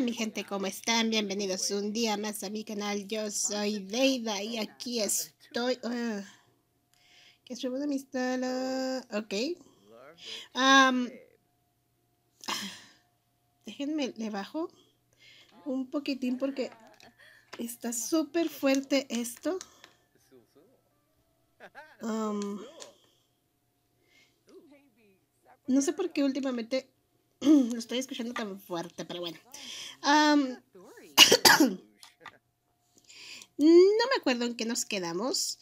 mi gente, ¿cómo están? Bienvenidos un día más a mi canal. Yo soy Deida y aquí estoy... Ah, que de ah, Ok. déjenme, le bajo un poquitín porque está súper fuerte esto. no sé por qué últimamente no estoy escuchando tan fuerte, pero bueno. no me acuerdo en qué nos quedamos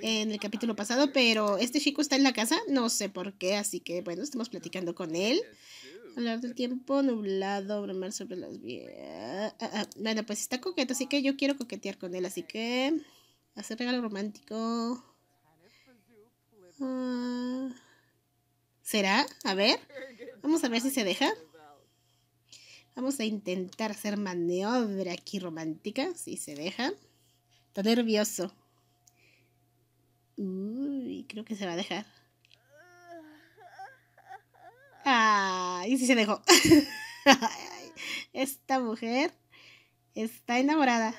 en el capítulo pasado, pero este chico está en la casa, no sé por qué, así que bueno, estamos platicando con él. Hablar del tiempo nublado, bromar sobre las ah, ah, ah. bueno, pues está coqueto, así que yo quiero coquetear con él, así que hacer regalo romántico. ¿Será? A ver. Vamos a ver si se deja. Vamos a intentar hacer maniobra aquí romántica, si se deja. Está nervioso. Uy, creo que se va a dejar. Ah, y si se dejó. Esta mujer está enamorada.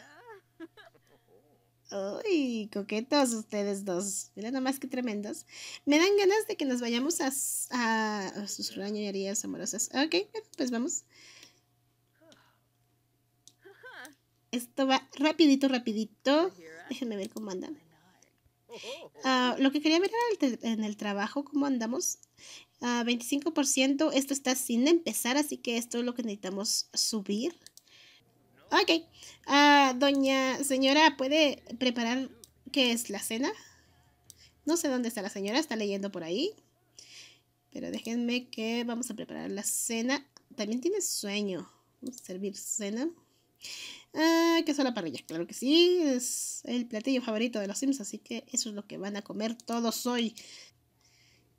Uy, coquetos ustedes dos. Miren nomás que tremendos. Me dan ganas de que nos vayamos a, sus rañerías amorosas. Ok, pues vamos. Esto va rapidito, rapidito. Déjenme ver cómo andan. Oh. Ah, lo que quería ver era en el trabajo, cómo andamos. 25%, ah, esto está sin empezar, así que esto es lo que necesitamos subir. Ok. Ah, doña señora, ¿puede preparar qué es la cena? No sé dónde está la señora, está leyendo por ahí. Pero déjenme que vamos a preparar la cena. También tiene sueño. Vamos a servir cena. Ah, queso son la parrilla, claro que sí. Es el platillo favorito de los Sims, así que eso es lo que van a comer todos hoy.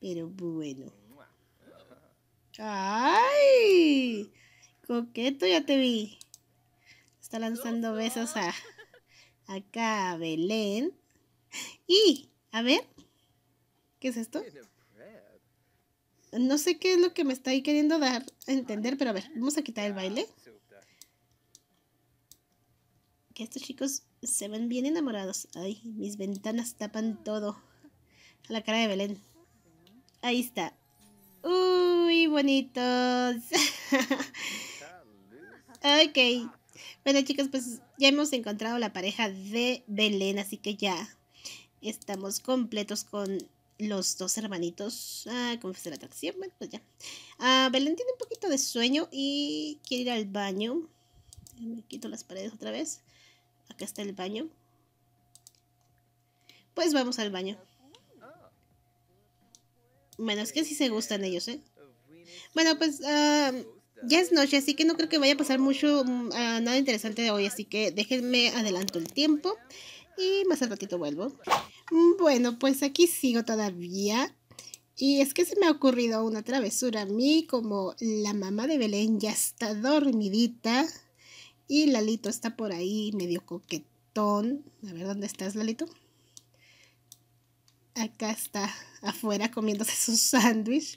Pero bueno. ¡Ay! Coqueto, ya te vi lanzando besos a acá a Belén. Y, a ver, ¿qué es esto? No sé qué es lo que me está queriendo dar a entender, pero a ver, vamos a quitar el baile. Que estos chicos se ven bien enamorados. Ay, mis ventanas tapan todo. A la cara de Belén. Ahí está. Uy, bonitos. ok. Bueno, chicas pues ya hemos encontrado la pareja de Belén, así que ya estamos completos con los dos hermanitos. Ah, fue la atracción. Bueno, pues ya. Ah, Belén tiene un poquito de sueño y quiere ir al baño. Me quito las paredes otra vez. Acá está el baño. Pues vamos al baño. Bueno, es que sí se gustan ellos, ¿eh? Bueno, pues ah, ya es noche, así que no creo que vaya a pasar mucho mm, nada interesante de hoy, así que déjenme adelanto el tiempo y más al ratito vuelvo. Mm, bueno, pues aquí sigo todavía. Y es que se me ha ocurrido una travesura a mí, como la mamá de Belén ya está dormidita y Lalito está por ahí medio coquetón. A ver, ¿dónde estás, Lalito? Acá está afuera comiéndose su sándwich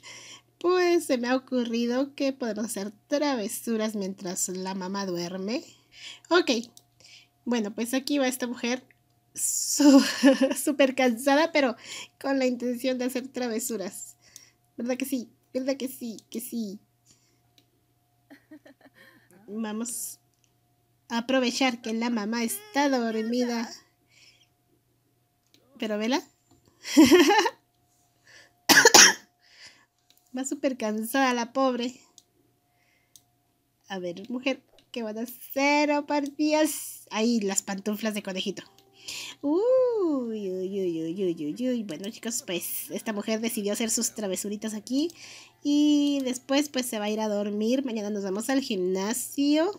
pues se me ha ocurrido que podemos hacer travesuras mientras la mamá duerme. Ok, bueno, pues aquí va esta mujer súper cansada, pero con la intención de hacer travesuras. ¿Verdad que sí? ¿Verdad que sí? Que sí. Vamos a aprovechar que la mamá está dormida. Pero vela. Va súper cansada la pobre. A ver, mujer, ¿Qué van a cero oh, partidas. Ahí, las pantuflas de conejito. Uy, uy, uy, uy, uy, uy, uy. Bueno, chicos, pues esta mujer decidió hacer sus travesuritas aquí. Y después, pues se va a ir a dormir. Mañana nos vamos al gimnasio.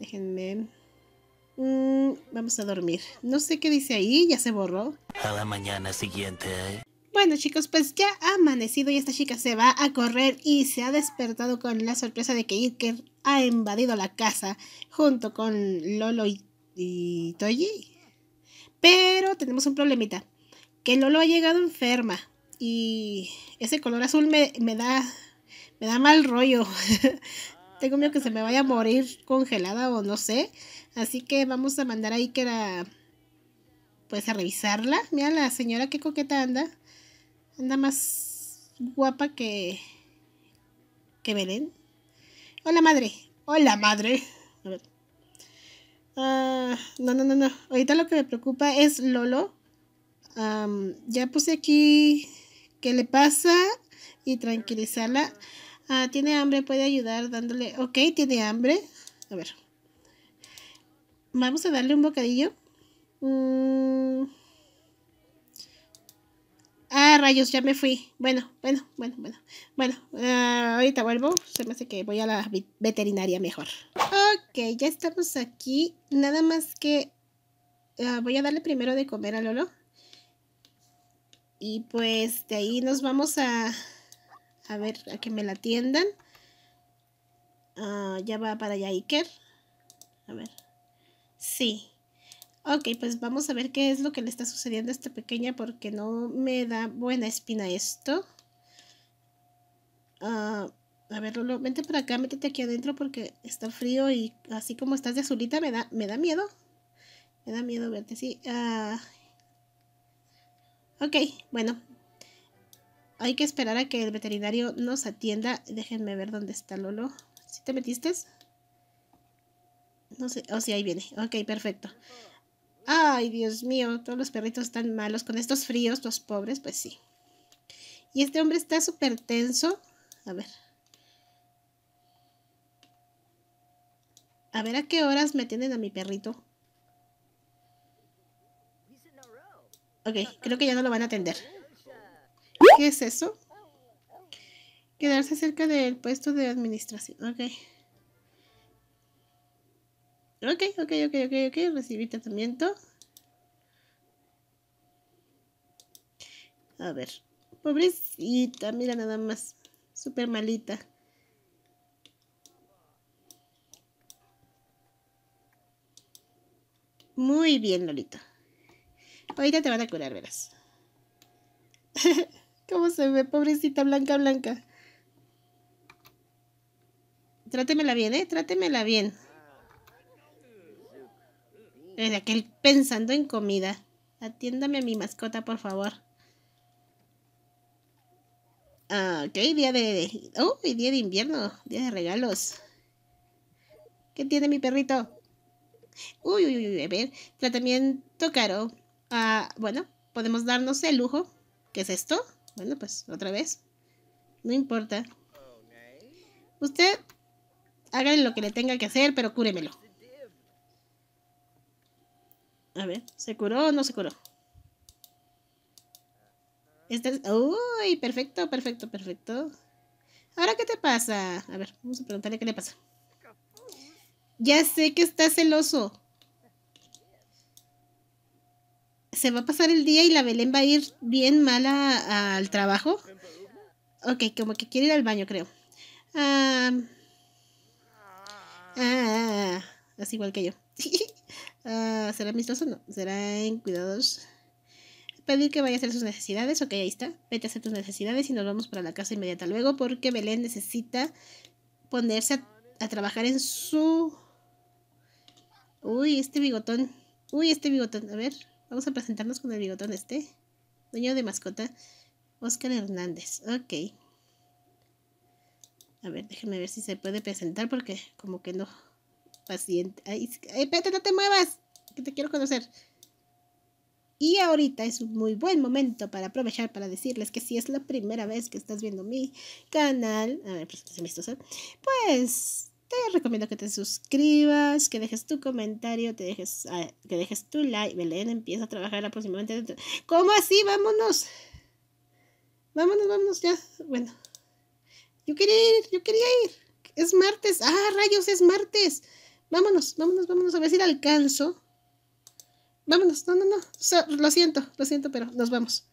Déjenme. Mm, vamos a dormir. No sé qué dice ahí, ya se borró. A la mañana siguiente. ¿eh? Bueno chicos, pues ya ha amanecido y esta chica se va a correr y se ha despertado con la sorpresa de que Iker ha invadido la casa junto con Lolo y, Toyi. Pero tenemos un problemita, que Lolo ha llegado enferma y ese color azul me, me da me da mal rollo. Tengo miedo que se me vaya a morir congelada o no sé. Así que vamos a mandar a Iker a puedes revisarla. Mira la señora qué coqueta anda. Anda más guapa que. que Belén. Hola madre. Hola madre. A ver. Ah, no, no, no, no. Ahorita lo que me preocupa es Lolo. ya puse aquí qué le pasa y tranquilizarla. Ah, tiene hambre, puede ayudar dándole. Ok, tiene hambre. A ver. Vamos a darle un bocadillo. Mm. Ah, rayos, ya me fui. Bueno, bueno, bueno, bueno. Bueno, ah, ahorita vuelvo. Se me hace que voy a la veterinaria mejor. Ok, ya estamos aquí. Nada más que ah, voy a darle primero de comer a Lolo. Y pues de ahí nos vamos a, a ver, a que me la atiendan. Ah, ya va para allá Iker. A ver. Sí. Ok, pues vamos a ver qué es lo que le está sucediendo a esta pequeña porque no me da buena espina esto. Ah, a ver, Lolo, vente por acá, métete aquí adentro porque está frío y así como estás de azulita me da, me da miedo. Me da miedo verte, sí. Ah. ok, bueno. Hay que esperar a que el veterinario nos atienda. Déjenme ver dónde está Lolo. ¿Si ¿Sí te metiste? No sé. Oh, sí, ahí viene. Ok, perfecto. Ay, Dios mío, todos los perritos están malos. Con estos fríos, los pobres, pues sí. Y este hombre está súper tenso. A ver. A ver a qué horas me atienden a mi perrito. Ok, creo que ya no lo van a atender. ¿Qué es eso? Quedarse cerca del puesto de administración. Ok. Ok, ok, ok, ok, ok, recibí tratamiento. A ver, pobrecita, mira nada más, súper malita. Muy bien, Lolito. Ahorita te van a curar, verás. ¿Cómo se ve? Pobrecita blanca, blanca. Trátemela bien, ¿eh? Trátemela bien. El aquel pensando en comida. Atiéndame a mi mascota, por favor. Ah, ok, día de... Uy, día de invierno, día de regalos. ¿Qué tiene mi perrito? Uy, uy, uy, a ver, tratamiento caro. Ah, bueno, podemos darnos el lujo. ¿Qué es esto? Bueno, pues otra vez. No importa. Usted haga lo que le tenga que hacer, pero cúremelo. A ver, ¿se curó o no se curó? Este uy, perfecto, perfecto, perfecto. Ahora, ¿qué te pasa? A ver, vamos a preguntarle qué le pasa. Ya sé que está celoso. ¿Se va a pasar el día y la Belén va a ir bien mala al trabajo? Ok, como que quiere ir al baño, creo. Ah, es ah, ah, ah, igual que yo. Ah, ¿Será amistoso? No. ¿Será en cuidados? Pedir que vaya a hacer sus necesidades. Ok, ahí está. Vete a hacer tus necesidades y nos vamos para la casa inmediata luego porque Belén necesita ponerse a, trabajar en su... Uy, este bigotón. Uy, este bigotón. A ver, vamos a presentarnos con el bigotón este. Dueño de mascota. Oscar Hernández. Ok. A ver, déjeme ver si se puede presentar porque como que no paciente, ahí, espérate, no te muevas, que te quiero conocer. Y ahorita es un muy buen momento para aprovechar para decirles que si es la primera vez que estás viendo mi canal, a pues, pues te recomiendo que te suscribas, que dejes tu comentario, te dejes, que dejes tu like. Belén empieza a trabajar aproximadamente dentro. ¿Cómo así? Vámonos. Vámonos, vámonos ya. Bueno. Yo quería ir, yo quería ir. Es martes. Ah, rayos, es martes. Vámonos, vámonos, vámonos. A ver si alcanzo. Vámonos, no, no, no. lo siento, lo siento, pero nos vamos.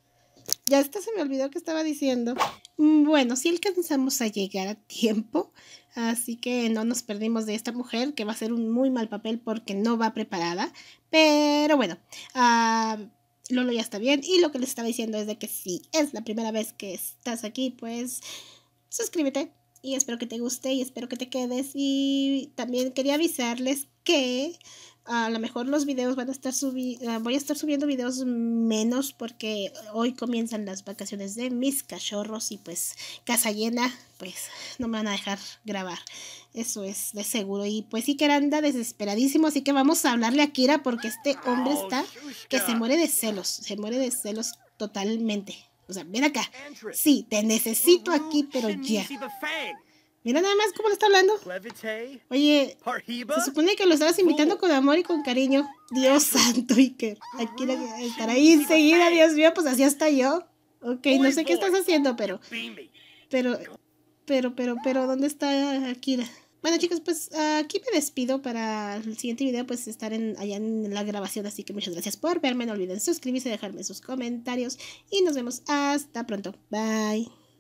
Ya esta se me olvidó que estaba diciendo. Mm, bueno, sí alcanzamos a llegar a tiempo. Así que no nos perdimos de esta mujer, que va a ser un muy mal papel porque no va preparada. Pero bueno, ah, Lolo ya está bien. Y lo que les estaba diciendo es de que si es la primera vez que estás aquí, pues suscríbete y espero que te guste y espero que te quedes. Y también quería avisarles que a lo mejor los videos van a estar subi ah, voy a estar subiendo videos menos porque hoy comienzan las vacaciones de mis cachorros y pues casa llena, pues no me van a dejar grabar. Eso es de seguro. Y pues sí que anda desesperadísimo, así que vamos a hablarle a Kira porque este hombre oh, está que se muere de celos, se muere de celos totalmente. O sea, ven acá. Sí, te necesito aquí, pero ya. Mira nada más cómo lo está hablando. Oye, se supone que lo estabas invitando con amor y con cariño. Dios santo, Iker. Aquí estar ahí enseguida, Dios mío, pues así hasta yo. Ok, no sé qué estás haciendo, pero... Pero, pero, pero, pero, ¿dónde está Akira? Bueno, chicos, pues aquí me despido para el siguiente video, pues estar en, allá en la grabación. Así que muchas gracias por verme. No olviden suscribirse, dejarme sus comentarios y nos vemos hasta pronto. Bye.